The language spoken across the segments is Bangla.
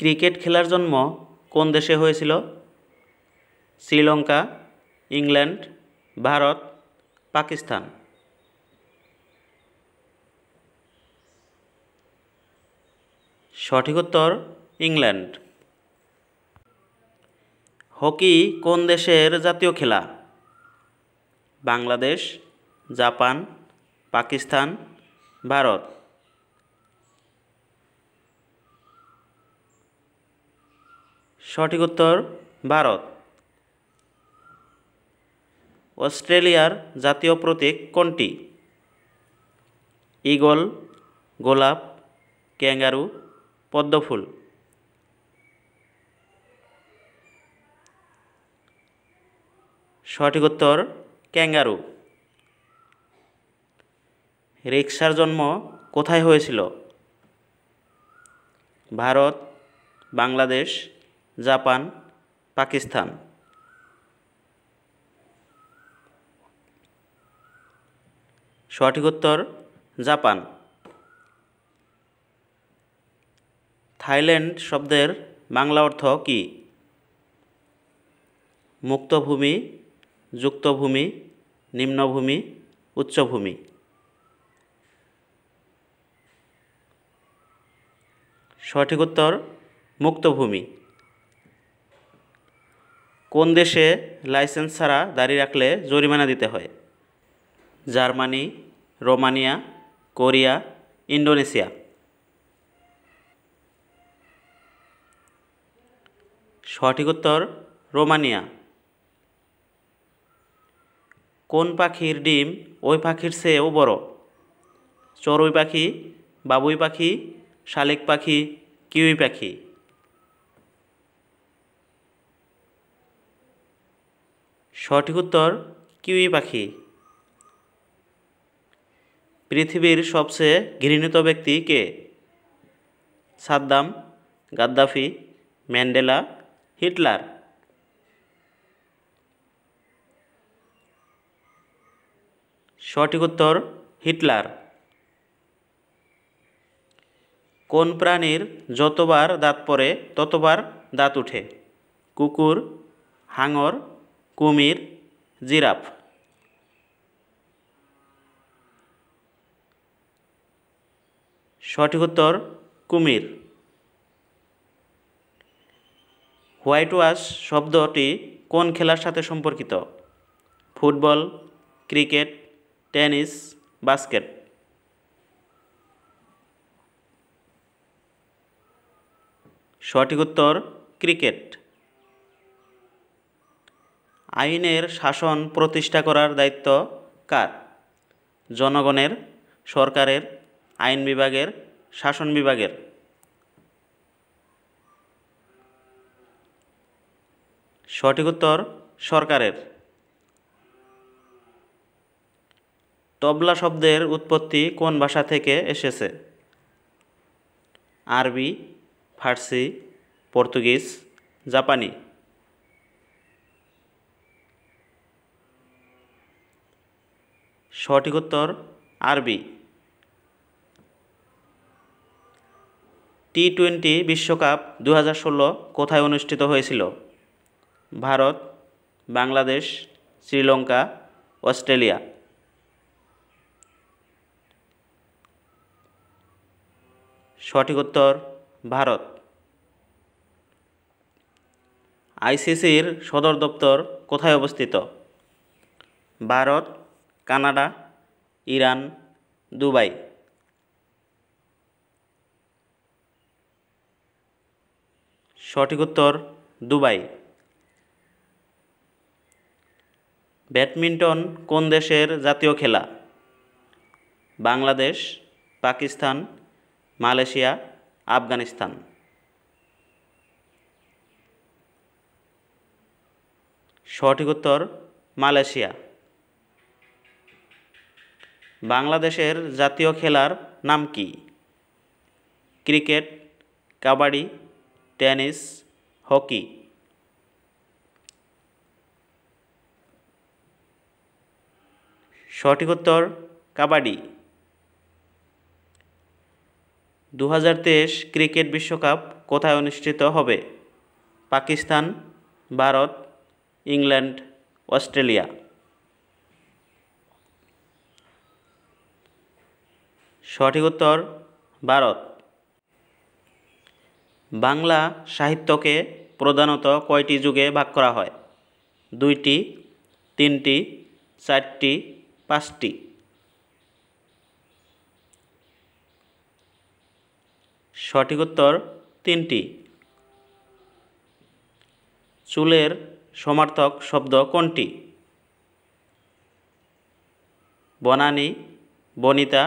ক্রিকেট খেলার জন্ম কোন দেশে হয়েছিল শ্রীলঙ্কা ইংল্যান্ড ভারত পাকিস্তান সঠিক উত্তর ইংল্যান্ড হকি কোন দেশের জাতীয় খেলা বাংলাদেশ জাপান পাকিস্তান ভারত সঠিক উত্তর ভারত অস্ট্রেলিয়ার জাতীয় প্রতীক কোনটি ইগল গোলাপ ক্যাঙ্গারু পদ্মফুল সঠিক উত্তর ক্যাঙ্গারু রিক্সার জন্ম কোথায় হয়েছিল ভারত বাংলাদেশ জাপান পাকিস্তান সঠিক উত্তর জাপান থাইল্যান্ড শব্দের বাংলা অর্থ কি মুক্তভূমি যুক্তভূমি নিম্নভূমি উচ্চভূমি সঠিক উত্তর মুক্তভূমি কোন দেশে লাইসেন্স ছাড়া দাঁড়িয়ে রাখলে জরিমানা দিতে হয় জার্মানি রোমানিয়া কোরিয়া ইন্ডোনেশিয়া সঠিক উত্তর রোমানিয়া কোন পাখির ডিম ওই পাখির চেয়েও বড় চড়ুই পাখি বাবুই পাখি শালিক পাখি কিউই পাখি সঠিক উত্তর কিউই পাখি পৃথিবীর সবচেয়ে ঘৃণীত ব্যক্তি কে সাদ্দাম গাদ্দাফি ম্যান্ডেলা হিটলার সঠিক উত্তর হিটলার কোন প্রাণীর যতবার দাঁত পরে ততবার দাঁত উঠে কুকুর হাঙর কুমির জিরাফ সঠিক উত্তর কুমির হোয়াইট ওয়াশ শব্দটি কোন খেলার সাথে সম্পর্কিত ফুটবল ক্রিকেট টেনিস বাস্কেট সঠিক উত্তর ক্রিকেট আইনের শাসন প্রতিষ্ঠা করার দায়িত্ব কার জনগণের সরকারের আইন বিভাগের শাসন বিভাগের সঠিক উত্তর সরকারের তবলা শব্দের উৎপত্তি কোন ভাষা থেকে এসেছে আরবি ফার্সি পর্তুগিজ জাপানি সঠিক উত্তর আরবি টি টোয়েন্টি বিশ্বকাপ দু কোথায় অনুষ্ঠিত হয়েছিল ভারত বাংলাদেশ শ্রীলঙ্কা অস্ট্রেলিয়া সঠিক উত্তর ভারত আইসিসির সদর দপ্তর কোথায় অবস্থিত ভারত কানাডা ইরান দুবাই সঠিক উত্তর দুবাই ব্যাডমিন্টন কোন দেশের জাতীয় খেলা বাংলাদেশ পাকিস্তান মালয়েশিয়া আফগানিস্তান সঠিক উত্তর মালয়েশিয়া বাংলাদেশের জাতীয় খেলার নাম কি ক্রিকেট কাবাডি টেনিস হকি সঠিক উত্তর কাবাডি দু ক্রিকেট বিশ্বকাপ কোথায় অনুষ্ঠিত হবে পাকিস্তান ভারত ইংল্যান্ড অস্ট্রেলিয়া সঠিক উত্তর ভারত বাংলা সাহিত্যকে প্রধানত কয়টি যুগে ভাগ করা হয় দুইটি তিনটি চারটি পাঁচটি সঠিক উত্তর তিনটি চুলের সমার্থক শব্দ কোনটি বনানী বনিতা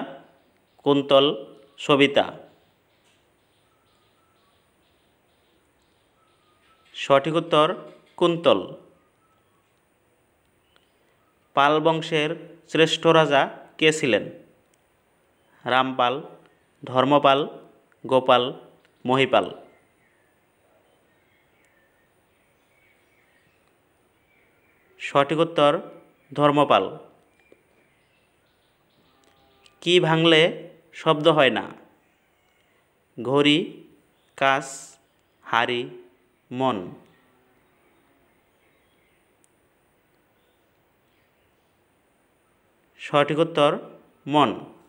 কুন্তল সবিতা সঠিক উত্তর কুন্তল পাল বংশের শ্রেষ্ঠ রাজা কে ছিলেন রামপাল ধর্মপাল গোপাল মহিপাল সঠিক উত্তর ধর্মপাল কি ভাঙলে শব্দ হয় না ঘড়ি কাস হাড়ি মন সঠিক উত্তর মন